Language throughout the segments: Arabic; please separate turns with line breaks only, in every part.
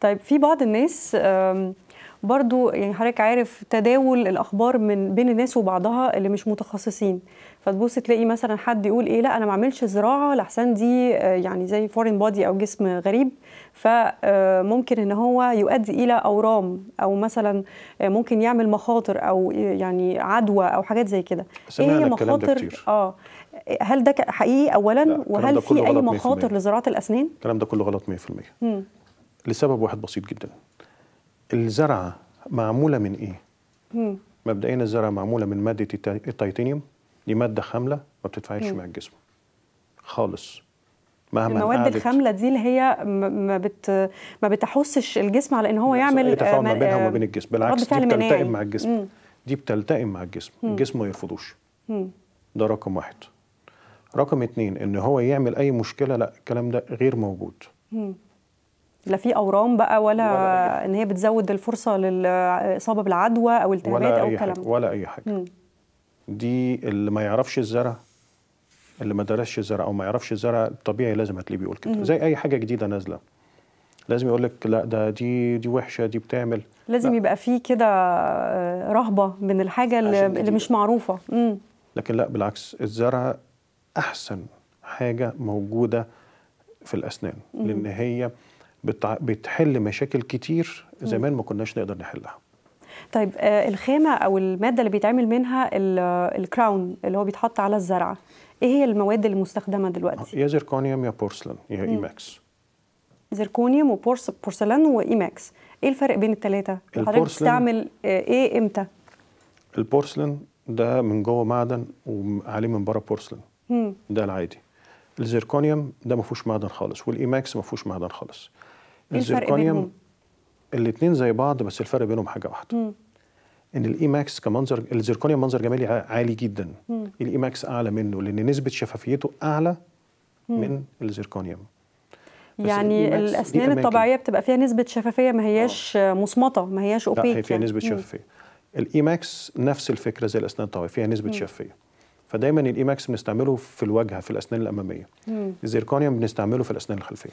طيب في بعض الناس برضو يعني حضرتك عارف تداول الاخبار من بين الناس وبعضها اللي مش متخصصين فتبص تلاقي مثلا حد يقول ايه لا انا ما اعملش زراعه لحسن دي آه، يعني زي فورين بودي او جسم غريب فممكن آه، ان هو يؤدي الى اورام او مثلا آه، ممكن يعمل مخاطر او يعني عدوى او حاجات زي كده ايه هي مخاطر اه هل ده حقيقي اولا وهل في اي مخاطر لزراعه الاسنان
الكلام ده كله غلط 100% لسبب واحد بسيط جدا الزرعه معموله من ايه مبدئيا الزرعه معموله من ماده التيتانيوم دي ماده خامله ما بتتفاعلش مع الجسم خالص مهما المواد الخامله
دي اللي هي ما بت ما بتحثش الجسم على ان هو يعمل تفاعل ما بينها وما آه، بين الجسم بالعكس دي بتلتئم
مع الجسم مم. دي بتلتئم مع الجسم مم. الجسم ما يرفضوش ده رقم واحد رقم اتنين ان هو يعمل اي مشكله لا الكلام ده غير موجود
مم. لا في اورام بقى ولا, ولا ان هي بتزود الفرصه للاصابه بالعدوى او التهابات او الكلام ده
ولا اي حاجه مم. دي اللي ما يعرفش الزرع اللي ما درسش الزرع او ما يعرفش الزرع الطبيعي لازم هتلاقيه بيقول كده زي اي حاجه جديده نازله لازم يقول لك لا ده دي دي وحشه دي بتعمل
لازم لا. يبقى في كده آه، رهبه من الحاجه اللي, اللي مش معروفه مم.
لكن لا بالعكس الزرع احسن حاجه موجوده في الاسنان مم. لان هي بتحل مشاكل كتير زمان ما كناش نقدر نحلها
طيب آه، الخامه او الماده اللي بيتعمل منها الكراون اللي هو بيتحط على الزرعه ايه هي المواد المستخدمه دلوقتي يا
زيركونيوم يا بورسلين يا ايماكس
زيركونيوم وبورس وايماكس ايه الفرق بين الثلاثه حضرتك بتستعمل آه، ايه امتى
البورسلين ده من جوه معدن وعليه من بره بورسلين ده العادي الزيركونيوم ده ما فيهوش معدن خالص والايماكس ما فيهوش معدن خالص إيه الزيركونيوم الاثنين زي بعض بس الفرق بينهم حاجه واحده مم. ان الايماكس كمنظر الزيركونيوم منظر جمالي عالي جدا الايماكس اعلى منه لان نسبه شفافيته اعلى مم. من الزيركونيوم
يعني الاسنان الطبيعيه بتبقى فيها نسبه شفافيه ما هياش آه. مصمطه ما هياش اوبيك لا هي فيها يعني. نسبه شفافيه
الايماكس نفس الفكره زي الاسنان الطبيعيه فيها نسبه مم. شفافيه فدايما الايماكس بنستعمله في الواجهه في الاسنان الاماميه مم. الزيركونيوم بنستعمله في الاسنان الخلفيه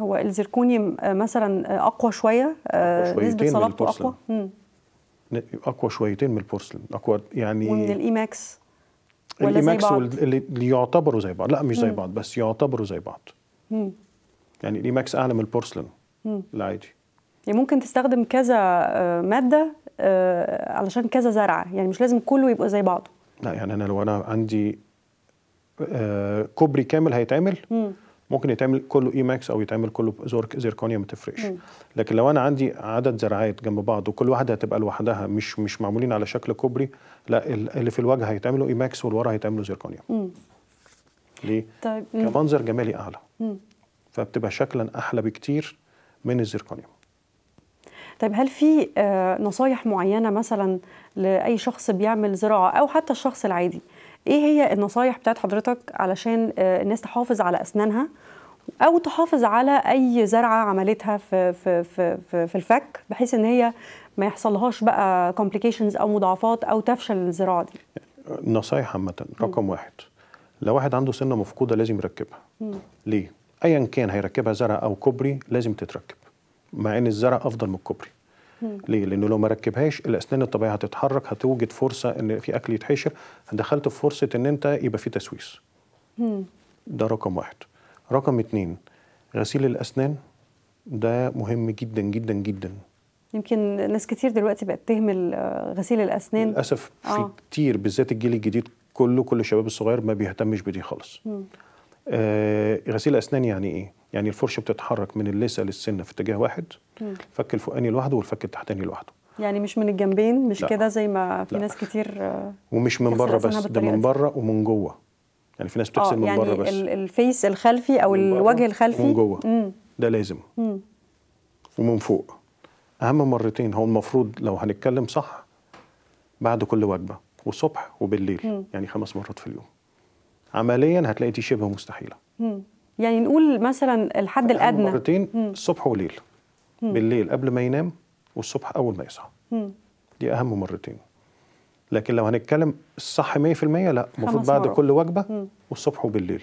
هو الزيركونيوم آه، مثلا آه، اقوى شويه آه، نسبه صلابته اقوى مم.
اقوى شويتين من البورسلين اقوى يعني ومن
الايماكس الايماكس اللي
يعتبروا زي بعض لا مش مم. زي بعض بس يعتبروا زي بعض مم. يعني الايماكس اعلى من البورسلين العادي
يعني ممكن تستخدم كذا ماده علشان كذا زرعه يعني مش لازم كله يبقى زي بعضه
لا يعني انا لو انا عندي آه، كوبري كامل هيتعمل ممكن يتعمل كله اي ماكس او يتعمل كله زيركونيا ما تفرقش لكن لو انا عندي عدد زراعات جنب بعض وكل واحده هتبقى لوحدها مش مش معمولين على شكل كوبري لا اللي في الواجهه هيتعملوا اي ماكس والورا هيتعملوا زيركونيا ليه
طيب. كمنظر
جمالي اعلى فبتبقى شكلا احلى بكتير من الزيركونيوم
طيب هل في آه، نصايح معينه مثلا لاي شخص بيعمل زراعه او حتى الشخص العادي ايه هي النصايح بتاعت حضرتك علشان آه، الناس تحافظ على اسنانها او تحافظ على اي زرعه عملتها في في في في الفك بحيث ان هي ما يحصلهاش بقى كومبليكيشنز او مضاعفات او تفشل الزراعه دي
نصايح عامه رقم م. واحد لو واحد عنده سنه مفقوده لازم يركبها م. ليه ايا كان هيركبها زرع او كوبري لازم تتركب مع ان الزرع افضل من الكوبري ليه؟ لانه لو ما ركبهاش الاسنان الطبيعيه هتتحرك هتوجد فرصه ان في اكل يتحشر دخلت في فرصه ان انت يبقى في تسويس. ده رقم واحد. رقم اتنين غسيل الاسنان ده مهم جدا جدا جدا.
يمكن ناس كتير دلوقتي بقت تهمل آه، غسيل الاسنان
للاسف في آه. كتير بالذات الجيل الجديد كله كل الشباب الصغير ما بيهتمش بدي خالص. آه غسيل الاسنان يعني ايه؟ يعني الفرشه بتتحرك من اللثه للسنه في اتجاه واحد الفك الفوقاني لوحده والفك التحتاني لوحده
يعني مش من الجنبين مش كده زي ما في لا. ناس كتير ومش من بره بس ده من
بره ومن جوه يعني في ناس بتغسل آه، من يعني بره بس
الفيس الخلفي او الوجه الخلفي من جوه مم. ده لازم مم.
ومن فوق اهم مرتين هو المفروض لو هنتكلم صح بعد كل وجبه وصبح وبالليل مم. يعني خمس مرات في اليوم عمليا هتلاقي دي شبه مستحيله
مم. يعني نقول مثلا الحد الادنى
مرتين الصبح وليل مم. بالليل قبل ما ينام والصبح اول ما يصحى دي اهم مرتين لكن لو هنتكلم الصح 100% لا المفروض بعد مرة. كل وجبه مم. والصبح وبالليل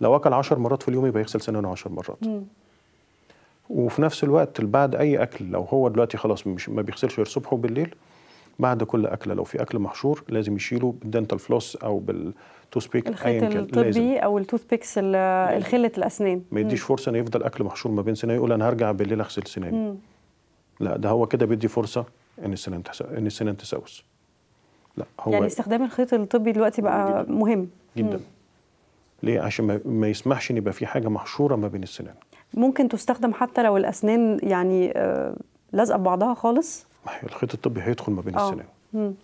لو اكل 10 مرات في اليوم يبقى يغسل سنانه 10 مرات مم. وفي نفس الوقت بعد اي اكل لو هو دلوقتي خلاص مش ما بيغسلش غير الصبح وبالليل بعد كل اكله لو في اكل محشور لازم يشيله بالدنتال فلوس او بالتوث بيك الخيط الطبي
او التوث بيكس الخله الاسنان ما يديش
فرصه انه يفضل اكل محشور ما بين سنين يقول انا هرجع بالليل اغسل سناني لا ده هو كده بيدي فرصه ان السنان تحس... ان السنان تسوس لا هو يعني استخدام
الخيط الطبي دلوقتي بقى جداً. مهم
جدا مم. ليه عشان ما يسمحش ان يبقى في حاجه محشوره ما بين السنان
ممكن تستخدم حتى لو الاسنان يعني آه، لازقه ببعضها خالص
الخيط الطبي هيدخل ما بين آه.
السناوي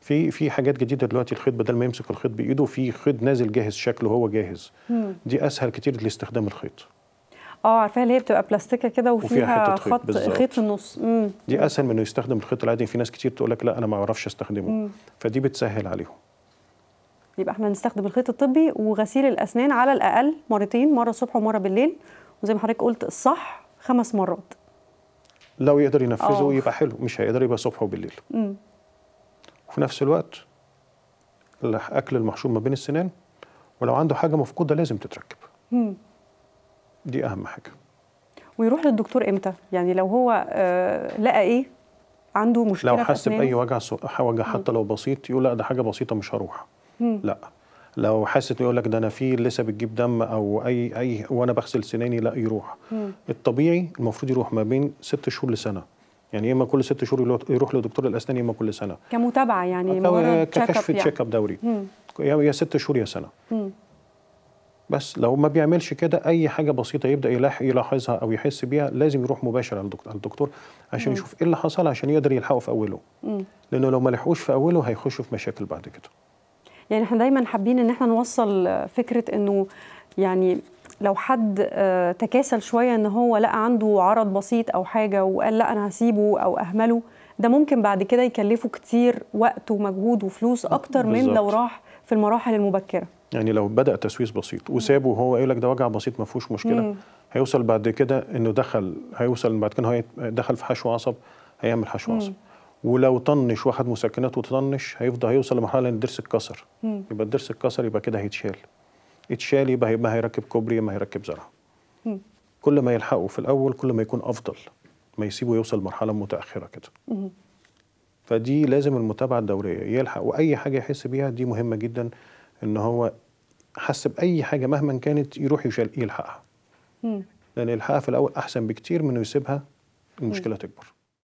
في في حاجات جديده دلوقتي الخيط بدل ما يمسك الخيط بايده في خيط نازل جاهز شكله هو جاهز مم. دي اسهل كتير لاستخدام الخيط
اه عارفاها اللي هي بتبقى بلاستيكه كده وفيها, وفيها خيط خط خيط في النص مم. دي
اسهل من انه يستخدم الخيط العادي في ناس كتير تقول لك لا انا ما اعرفش استخدمه مم. فدي بتسهل عليهم
يبقى احنا نستخدم الخيط الطبي وغسيل الاسنان على الاقل مرتين مره الصبح ومره بالليل وزي ما حضرتك قلت الصح خمس مرات
لو يقدر ينفذه أوه. يبقى حلو مش هيقدر يبقى صبح وبالليل مم. وفي نفس الوقت الاكل المحشوم ما بين السنان ولو عنده حاجه مفقوده لازم تتركب مم. دي اهم حاجه
ويروح للدكتور امتى يعني لو هو آه لقى ايه عنده مشكله لو حس باي
وجع وجع حتى لو بسيط يقول لا ده حاجه بسيطه مش هروح مم. لا لو حاسس يقول لك ده انا في لسه بتجيب دم او اي اي وانا بغسل سناني لا يروح مم. الطبيعي المفروض يروح ما بين ست شهور لسنه يعني يا اما كل ست شهور يروح لدكتور الاسنان يا اما كل سنه
كمتابعه يعني كشف ككشف تشيك اب
دوري يا ست شهور يا سنه مم. بس لو ما بيعملش كده اي حاجه بسيطه يبدا يلاحظها او يحس بيها لازم يروح مباشره للدكتور عشان يشوف ايه اللي حصل عشان يقدر يلحقه في اوله لانه لو ما لحقوش في اوله هيخشوا في مشاكل بعد كده
يعني احنا دايما حابين ان احنا نوصل فكره انه يعني لو حد آه، تكاسل شويه ان هو لقى عنده عرض بسيط او حاجه وقال لا انا هسيبه او اهمله ده ممكن بعد كده يكلفه كتير وقت ومجهود وفلوس اكتر بالزبط. من لو راح في المراحل المبكره
يعني لو بدا تسويس بسيط وسابه وهو يقول لك ده وجع بسيط ما فيهوش مشكله مم. هيوصل بعد كده انه دخل هيوصل بعد كده هو دخل في حشو عصب هيعمل حشو عصب ولو طنش واحد مسكنات وتطنش هيفضل هيوصل لمرحله ان الضرس اتكسر يبقى الضرس اتكسر يبقى كده هيتشال اتشال يبقى ما هيركب كوبري ما هيركب زرع كل ما يلحقوا في الاول كل ما يكون افضل ما يسيبه يوصل لمرحله متاخره كده فدي لازم المتابعه الدوريه يلحق واي حاجه يحس بيها دي مهمه جدا ان هو حس باي حاجه مهما كانت يروح يشال يلحقها لان يلحقها في الاول احسن بكتير من انه يسيبها المشكله تكبر